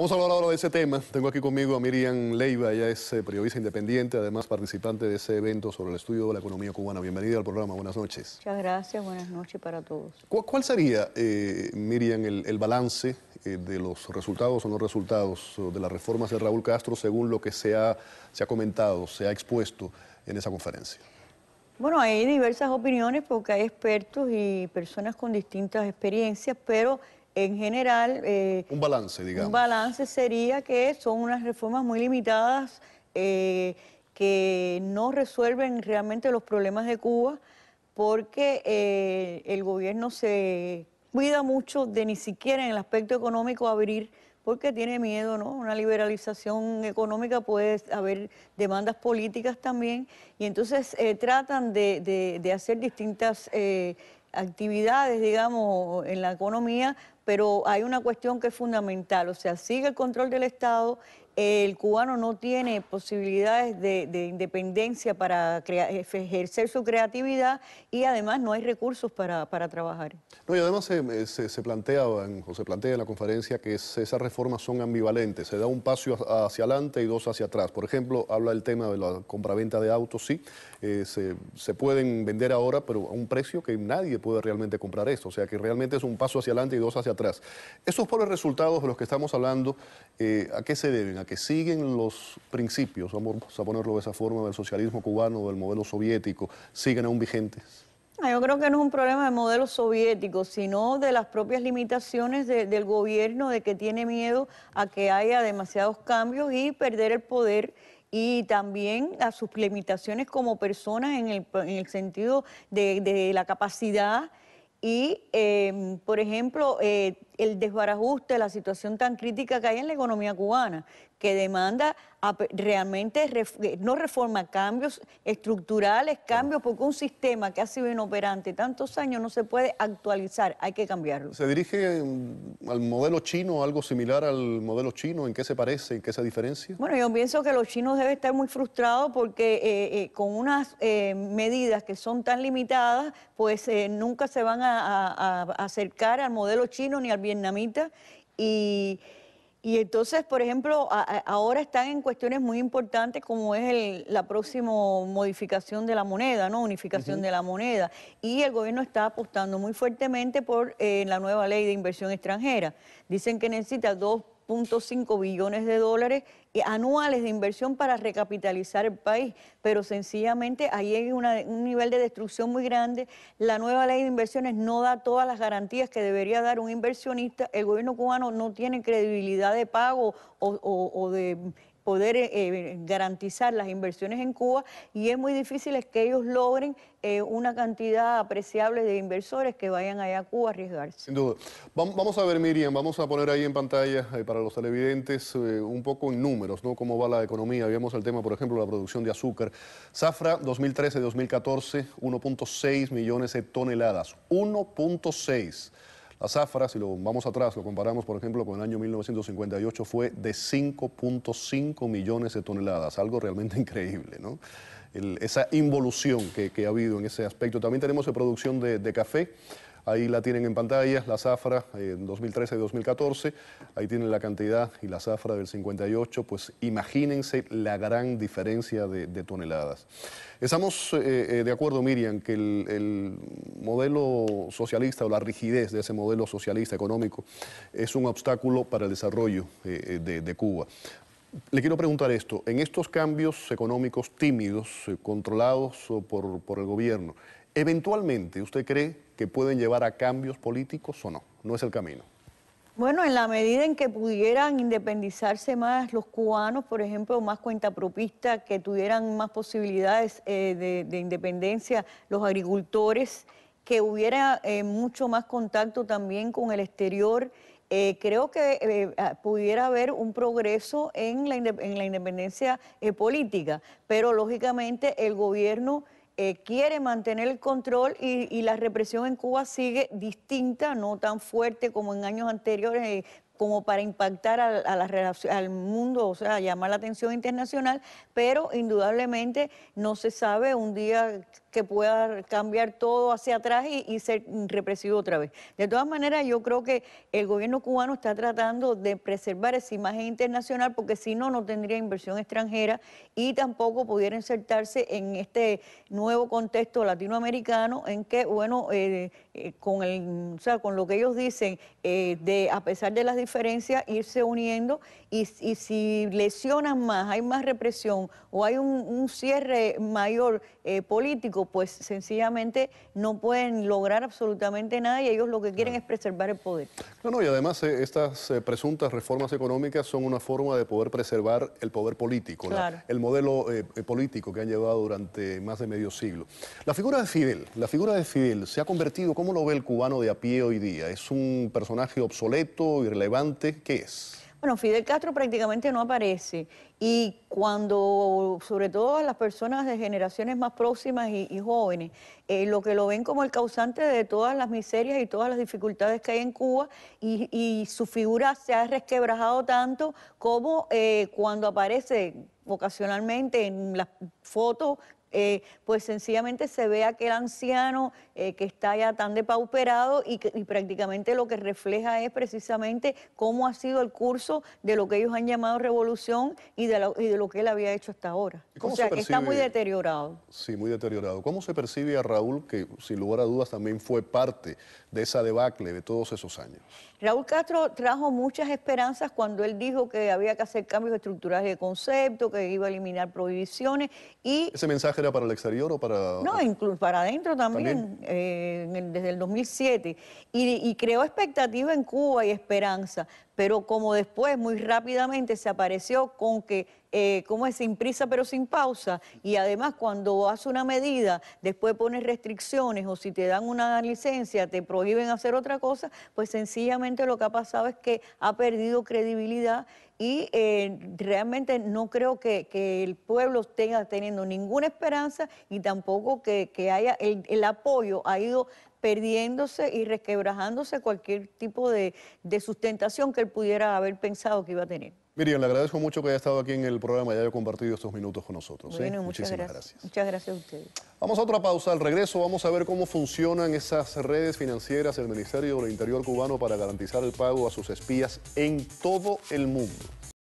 Vamos a hablar ahora de ese tema. Tengo aquí conmigo a Miriam Leiva, ella es eh, periodista independiente, además participante de ese evento sobre el estudio de la economía cubana. Bienvenida al programa, buenas noches. Muchas gracias, buenas noches para todos. ¿Cuál, sería, eh, Miriam, el, balance eh, de los resultados o no resultados de las reformas de Raúl Castro según lo que se se ha comentado, se ha expuesto en esa conferencia? Bueno, hay diversas opiniones porque hay expertos y personas con distintas experiencias, pero en general... Eh, un balance, digamos. Un balance sería que son unas reformas muy limitadas eh, que no resuelven realmente los problemas de Cuba porque eh, el gobierno se cuida mucho de ni siquiera en el aspecto económico abrir porque tiene miedo, ¿no? Una liberalización económica puede haber demandas políticas también y entonces tratan de, de, hacer distintas actividades, digamos, en la economía pero hay una cuestión que es fundamental, o sea, sigue el control del Estado, el cubano no tiene posibilidades de, independencia para ejercer su creatividad y además no hay recursos para, trabajar. No, y además se, eh, se, plantea, o se plantea en la conferencia que esas reformas son ambivalentes, se da un paso hacia adelante y dos hacia atrás. Por ejemplo, habla el tema de la compraventa de autos, sí, eh, se, pueden vender ahora, pero a un precio que nadie puede realmente comprar eso, o sea que realmente es un paso hacia adelante y dos hacia atrás. Esos pobres resultados de los que estamos hablando, eh, ¿a qué se deben? A que siguen los principios, vamos a ponerlo de esa forma, del socialismo cubano, del modelo soviético, siguen aún vigentes. Ah, yo creo que no es un problema del modelo soviético, sino de las propias limitaciones del gobierno, de que tiene miedo a que haya demasiados cambios y perder el poder y también a sus limitaciones como personas en el, sentido de, de la capacidad y, em, por ejemplo, eh, el desbarajuste, la situación tan crítica que hay en la economía cubana, que demanda realmente eh, no reforma, cambios estructurales, cambios, porque un sistema que ha sido inoperante tantos años no se puede actualizar, hay que cambiarlo. ¿Se dirige al modelo chino, algo similar al modelo chino? ¿En qué se parece, en qué se diferencia? Bueno, yo pienso que los chinos deben estar muy frustrados porque eh, eh, con unas medidas que son tan limitadas, pues nunca se van a, a acercar al modelo chino ni al vietnamita y, entonces, por ejemplo, ahora están en cuestiones muy importantes como es la próxima modificación de la moneda, ¿no? Unificación de la moneda. Y el gobierno está apostando muy fuertemente por eh, la nueva ley de inversión extranjera. Dicen que necesita dos 3.5 billones de dólares eh, anuales de inversión para recapitalizar el país, pero sencillamente ahí hay un nivel de destrucción muy grande. La nueva ley de inversiones no da todas las garantías que debería dar un inversionista. El gobierno cubano no tiene credibilidad de pago o de poder eh, eh, garantizar las inversiones en Cuba y es muy difícil que ellos logren eh, una cantidad apreciable de inversores que vayan allá a Cuba a arriesgarse. Sin duda. Vamos a ver, Miriam, vamos a poner ahí en pantalla para los televidentes un poco en números, ¿no? Cómo va la economía. Vemos el tema, por ejemplo, la producción de azúcar. Zafra 2013-2014, 1.6 millones de toneladas. 1.6 la zafra, si lo vamos atrás, lo comparamos por ejemplo con el año 1958, fue de 5.5 millones de toneladas, algo realmente increíble, ¿no? esa involución que, ha habido en ese aspecto. También tenemos la producción de café. Ahí la tienen en pantalla, la zafra eh, en 2013 y 2014. Ahí tienen la cantidad y la zafra del 58. Pues imagínense la gran diferencia de, toneladas. Estamos eh, eh, de acuerdo, Miriam, que el, modelo socialista o la rigidez de ese modelo socialista económico es un obstáculo para el desarrollo de, Cuba. Le quiero preguntar esto, en estos cambios económicos tímidos, controlados por, el gobierno, ¿eventualmente usted cree que pueden llevar a cambios políticos o no. No es el camino. Bueno, en la medida en que pudieran independizarse más los cubanos, por ejemplo, más cuenta propista que tuvieran más posibilidades eh, de, independencia, los agricultores, que hubiera eh, mucho más contacto también con el exterior, eh, creo que ah, pudiera haber un progreso en en la independencia política. Pero lógicamente el gobierno... Eh, quiere mantener el control y, la represión en Cuba sigue distinta, no tan fuerte como en años anteriores, eh, como para impactar al, a la, al mundo, o sea, llamar la atención internacional, pero indudablemente no se sabe un día que pueda cambiar todo hacia atrás y, ser represivo otra vez. De todas maneras, yo creo que el gobierno cubano está tratando de preservar esa imagen internacional porque si no, no tendría inversión extranjera y tampoco pudiera insertarse en este nuevo contexto latinoamericano en que, bueno, eh, eh, con, el, o sea, con lo que ellos dicen, eh, de a pesar de las diferencias, irse uniendo y, y si lesionan más, hay más represión o hay un, cierre mayor eh, político, pues sencillamente no pueden lograr absolutamente nada y ellos lo que quieren es preservar el poder. No, no, y además estas presuntas reformas económicas son una forma de poder preservar el poder político, el modelo político que han llevado durante más de medio siglo. La figura de Fidel, la figura de Fidel se ha convertido ¿cómo lo ve el cubano de a pie hoy día? ¿Es un personaje obsoleto, irrelevante? ¿Qué es? Bueno, Fidel Castro prácticamente no aparece y cuando, sobre todo a las personas de generaciones más próximas y, jóvenes, eh, lo que lo ven como el causante de todas las miserias y todas las dificultades que hay en Cuba y, su figura se ha resquebrajado tanto como eh, cuando aparece ocasionalmente en las fotos eh, pues sencillamente se ve aquel anciano eh, que está ya tan depauperado y, prácticamente lo que refleja es precisamente cómo ha sido el curso de lo que ellos han llamado revolución y de lo, que él había hecho hasta ahora. O sea, que está muy deteriorado. Sí, muy deteriorado. ¿Cómo se percibe a Raúl, que sin lugar a dudas también fue parte de esa debacle de todos esos años? Raúl Castro trajo muchas esperanzas cuando él dijo que había que hacer cambios estructurales de concepto, que iba a eliminar prohibiciones y... Ese mensaje era para el exterior o para...? No, incluso para adentro también, eh, desde el 2007. Y, y creó expectativa en Cuba y esperanza pero como después muy rápidamente se apareció con que, eh, como es, sin prisa pero sin pausa, y además cuando hace una medida, después pones restricciones o si te dan una licencia, te prohíben hacer otra cosa, pues sencillamente lo que ha pasado es que ha perdido credibilidad y eh, realmente no creo que, el pueblo tenga teniendo ninguna esperanza y tampoco que, haya el apoyo ha ido perdiéndose y resquebrajándose cualquier tipo de, sustentación que él pudiera haber pensado que iba a tener. Miriam, le agradezco mucho que haya estado aquí en el programa y haya compartido estos minutos con nosotros. Bueno, muchas Muchísimas gracias. Muchas gracias a ustedes. Vamos a otra pausa. Al regreso vamos a ver cómo funcionan esas redes financieras del Ministerio del Interior cubano para garantizar el pago a sus espías en todo el mundo.